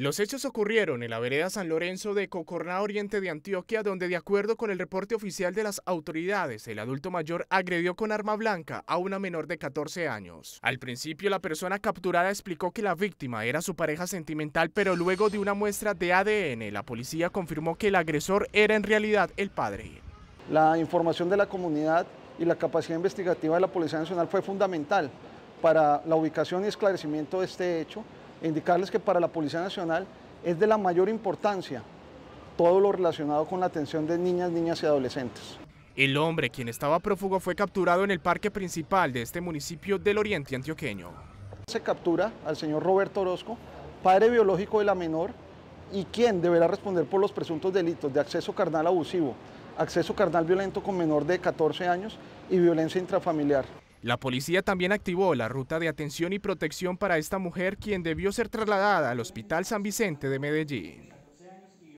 Los hechos ocurrieron en la vereda San Lorenzo de Cocorná Oriente de Antioquia, donde de acuerdo con el reporte oficial de las autoridades, el adulto mayor agredió con arma blanca a una menor de 14 años. Al principio la persona capturada explicó que la víctima era su pareja sentimental, pero luego de una muestra de ADN, la policía confirmó que el agresor era en realidad el padre. La información de la comunidad y la capacidad investigativa de la Policía Nacional fue fundamental para la ubicación y esclarecimiento de este hecho indicarles que para la Policía Nacional es de la mayor importancia todo lo relacionado con la atención de niñas, niñas y adolescentes. El hombre, quien estaba prófugo, fue capturado en el parque principal de este municipio del oriente antioqueño. Se captura al señor Roberto Orozco, padre biológico de la menor, y quien deberá responder por los presuntos delitos de acceso carnal abusivo, acceso carnal violento con menor de 14 años y violencia intrafamiliar. La policía también activó la ruta de atención y protección para esta mujer, quien debió ser trasladada al Hospital San Vicente de Medellín.